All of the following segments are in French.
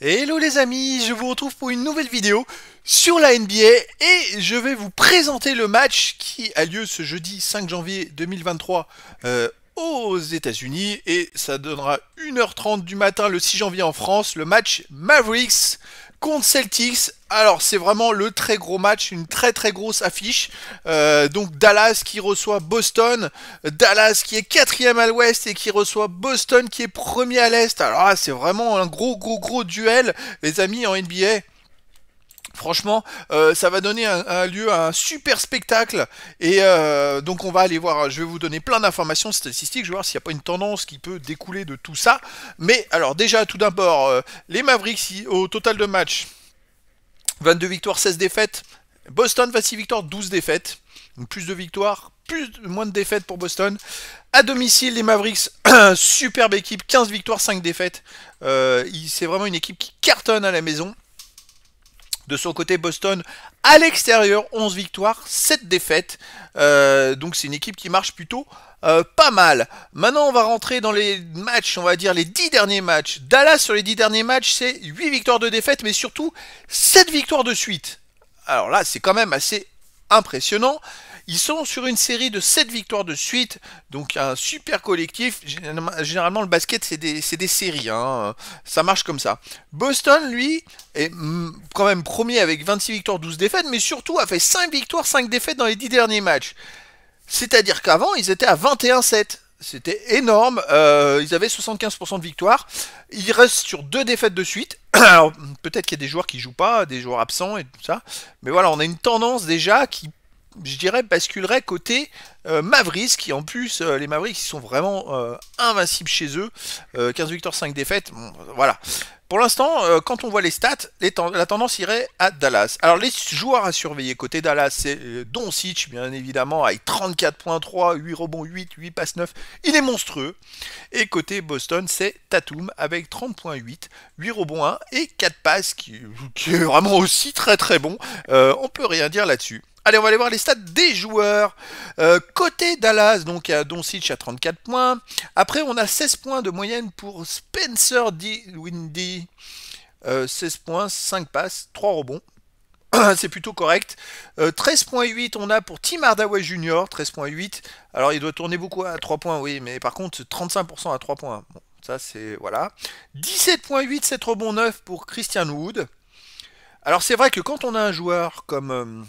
Hello les amis, je vous retrouve pour une nouvelle vidéo sur la NBA et je vais vous présenter le match qui a lieu ce jeudi 5 janvier 2023 euh, aux États-Unis et ça donnera 1h30 du matin le 6 janvier en France, le match Mavericks contre Celtics. Alors c'est vraiment le très gros match, une très très grosse affiche. Euh, donc Dallas qui reçoit Boston, Dallas qui est quatrième à l'ouest et qui reçoit Boston qui est premier à l'est. Alors c'est vraiment un gros gros gros duel les amis en NBA. Franchement, euh, ça va donner un, lieu à un super spectacle. Et euh, donc on va aller voir, je vais vous donner plein d'informations statistiques, je vais voir s'il n'y a pas une tendance qui peut découler de tout ça. Mais alors déjà, tout d'abord, euh, les Mavericks au total de matchs, 22 victoires, 16 défaites. Boston, 26 victoires, 12 défaites. Donc plus de victoires, plus, moins de défaites pour Boston. À domicile, les Mavericks, superbe équipe, 15 victoires, 5 défaites. c'est vraiment une équipe qui cartonne à la maison. De son côté, Boston, à l'extérieur, 11 victoires, 7 défaites. Euh, donc c'est une équipe qui marche plutôt euh, pas mal. Maintenant, on va rentrer dans les matchs, on va dire les 10 derniers matchs. Dallas, sur les 10 derniers matchs, c'est 8 victoires de défaite, mais surtout 7 victoires de suite. Alors là, c'est quand même assez impressionnant. Ils sont sur une série de 7 victoires de suite, donc un super collectif. Généralement, le basket, c'est des, séries. Hein. Ça marche comme ça. Boston, lui, est mm, quand même premier avec 26 victoires, 12 défaites, mais surtout a fait 5 victoires, 5 défaites dans les 10 derniers matchs. C'est-à-dire qu'avant, ils étaient à 21-7. C'était énorme. Euh, ils avaient 75% de victoires. Ils restent sur deux défaites de suite. Alors, peut-être qu'il y a des joueurs qui jouent pas, des joueurs absents et tout ça. Mais voilà, on a une tendance déjà qui je dirais, basculerait côté euh, Mavericks, qui en plus, euh, les Mavericks, ils sont vraiment euh, invincibles chez eux. 15 victoires, 5 défaites, voilà. Pour l'instant, quand on voit les stats, la tendance irait à Dallas. Alors les joueurs à surveiller côté Dallas, c'est Doncic, bien évidemment, avec 34.3, 8 rebonds, 8, 8 passes 9, il est monstrueux. Et côté Boston, c'est Tatum avec 30.8, 8 rebonds 1 et 4 passes, qui, qui, est vraiment aussi très très bon. on peut rien dire là-dessus. Allez, on va aller voir les stats des joueurs. Euh, côté Dallas, donc Don Doncic à 34 points. Après, on a 16 points de moyenne pour Spencer D. Windy. 16 points, 5 passes, 3 rebonds. C'est plutôt correct. 13.8 euh, on a pour Tim Hardaway Jr. 13.8. Alors il doit tourner beaucoup à 3 points, oui, mais par contre 35% à 3 points. Bon, ça c'est. Voilà. 17.8, 7 rebonds 9 pour Christian Wood. Alors c'est vrai que quand on a un joueur comme euh,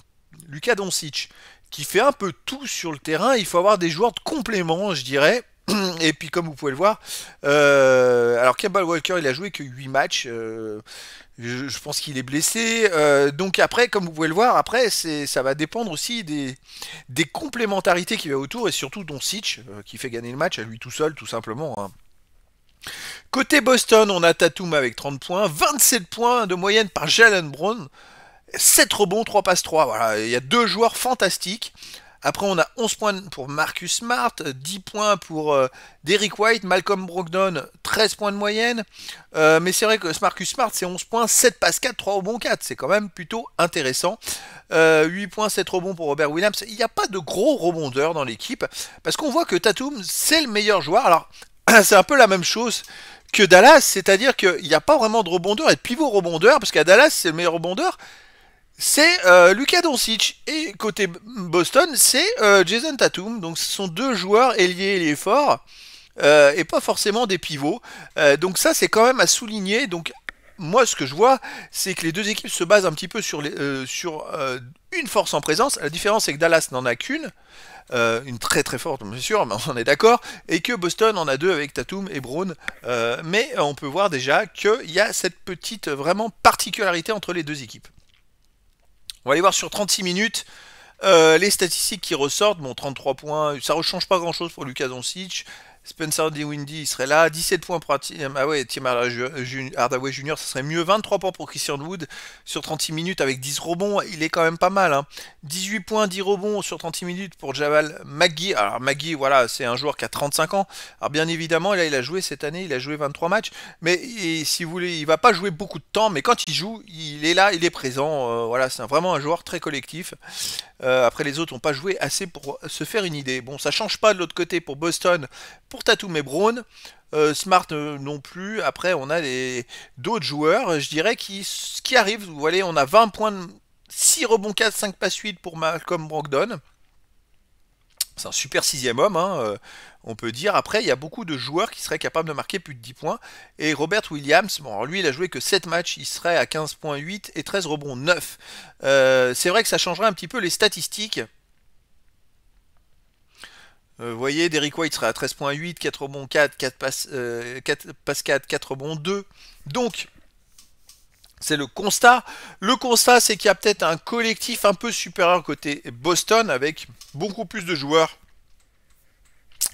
Lucas Doncic, qui fait un peu tout sur le terrain, il faut avoir des joueurs de complément, je dirais. Et puis comme vous pouvez le voir, euh, alors Campbell Walker il a joué que 8 matchs, euh, je, pense qu'il est blessé. Euh, donc après, comme vous pouvez le voir, après ça va dépendre aussi des, complémentarités qui va autour et surtout Doncic qui fait gagner le match à lui tout seul tout simplement. Hein. Côté Boston, on a Tatum avec 30 points, 27 points de moyenne par Jalen Brown. 7 rebonds, 3 passes 3. Voilà, il y a deux joueurs fantastiques. Après, on a 11 points pour Marcus Smart, 10 points pour euh, Derek White, Malcolm Brogdon, 13 points de moyenne. Euh, mais c'est vrai que Marcus Smart, c'est 11 points, 7 passes 4, 3 rebonds 4. C'est quand même plutôt intéressant. 8 euh, points, 7 rebonds pour Robert Williams. Il n'y a pas de gros rebondeurs dans l'équipe parce qu'on voit que Tatum, c'est le meilleur joueur. Alors, c'est un peu la même chose que Dallas, c'est-à-dire qu'il n'y a pas vraiment de rebondeur et de pivot rebondeur parce qu'à Dallas, c'est le meilleur rebondeur c'est Lucas euh, Luka Doncic et côté Boston, c'est euh, Jason Tatum. Donc ce sont deux joueurs ailiers, et forts euh, et pas forcément des pivots. donc ça c'est quand même à souligner. Donc moi ce que je vois, c'est que les deux équipes se basent un petit peu sur, sur une force en présence. La différence c'est que Dallas n'en a qu'une. une très très forte, bien sûr, mais on est d'accord, et que Boston en a deux avec Tatum et Brown. mais on peut voir déjà qu'il y a cette petite vraiment particularité entre les deux équipes. On va aller voir sur 36 minutes. Euh, les statistiques qui ressortent, bon 33 points, ça ne change pas grand chose pour Lucas Doncic. Spencer Dinwiddie, il serait là. 17 points pour ah ouais, Tim Hardaway Junior, ça serait mieux. 23 points pour Christian Wood sur 36 minutes avec 10 rebonds. Il est quand même pas mal. 18 hein. points, 10 rebonds sur 36 minutes pour Javal Maggie. Alors Maggie, voilà, c'est un joueur qui a 35 ans. Alors bien évidemment, là, il a joué cette année, il a joué 23 matchs. Mais si vous voulez, il va pas jouer beaucoup de temps. Mais quand il joue, il est là, il est présent. Euh, voilà, c'est vraiment un joueur très collectif. Euh, après, les autres n'ont pas joué assez pour se faire une idée. Bon, ça change pas de l'autre côté pour Boston. Pour Tatum et Brown, euh, Smart euh, non plus. Après, on a d'autres joueurs, je dirais, ce qui arrive Vous voyez, on a 20 points, 6 rebonds 4, 5 passes 8 pour Malcolm Brogdon. C'est un super sixième homme, hein, euh, on peut dire. Après, il y a beaucoup de joueurs qui seraient capables de marquer plus de 10 points. Et Robert Williams, bon, lui, il a joué que 7 matchs, il serait à 15 8 et 13 rebonds 9. c'est vrai que ça changerait un petit peu les statistiques. Euh, vous voyez, Derrick White sera à 13.8, 4 rebonds 4, 4 passes, 4 4, 4 rebonds 2. Donc, c'est le constat. Le constat, c'est qu'il y a peut-être un collectif un peu supérieur côté Boston, avec beaucoup plus de joueurs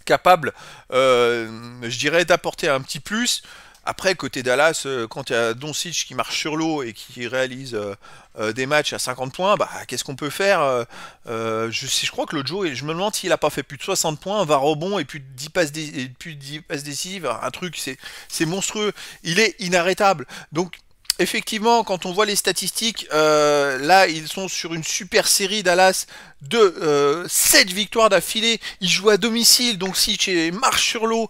capables, euh, je dirais, d'apporter un petit plus. Après, côté Dallas, euh, quand il y a Doncic qui marche sur l'eau et qui réalise euh, euh, des matchs à 50 points, bah, qu'est-ce qu'on peut faire je, je crois que le Joe, je me demande s'il n'a pas fait plus de 60 points, va rebond et plus de 10 passes, 10 décisives. Un truc, c'est monstrueux. Il est inarrêtable. Donc, effectivement, quand on voit les statistiques, là, ils sont sur une super série Dallas de 7 victoires d'affilée. Ils jouent à domicile, donc si marche sur l'eau,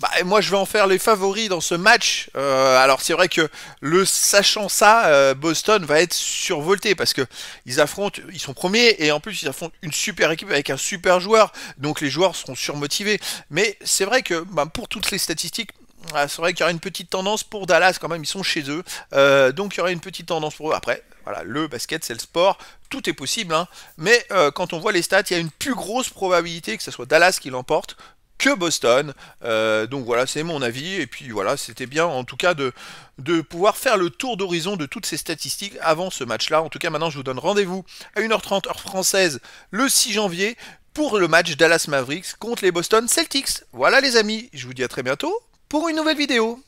bah, moi je vais en faire les favoris dans ce match. Euh, alors c'est vrai que le sachant ça, euh, Boston va être survolté parce que ils affrontent, ils sont premiers et en plus ils affrontent une super équipe avec un super joueur, donc les joueurs seront surmotivés. Mais c'est vrai que bah, pour toutes les statistiques, ah, c'est vrai qu'il y aura une petite tendance pour Dallas quand même, ils sont chez eux. Euh, donc il y aura une petite tendance pour eux. Après, voilà, le basket c'est le sport, tout est possible. Hein. Mais quand on voit les stats, il y a une plus grosse probabilité que ce soit Dallas qui l'emporte que Boston. Euh, donc voilà, c'est mon avis. Et puis voilà, c'était bien en tout cas de, de pouvoir faire le tour d'horizon de toutes ces statistiques avant ce match-là. En tout cas, maintenant, je vous donne rendez-vous à 1h30 heure française le 6 janvier pour le match Dallas Mavericks contre les Boston Celtics. Voilà les amis, je vous dis à très bientôt pour une nouvelle vidéo.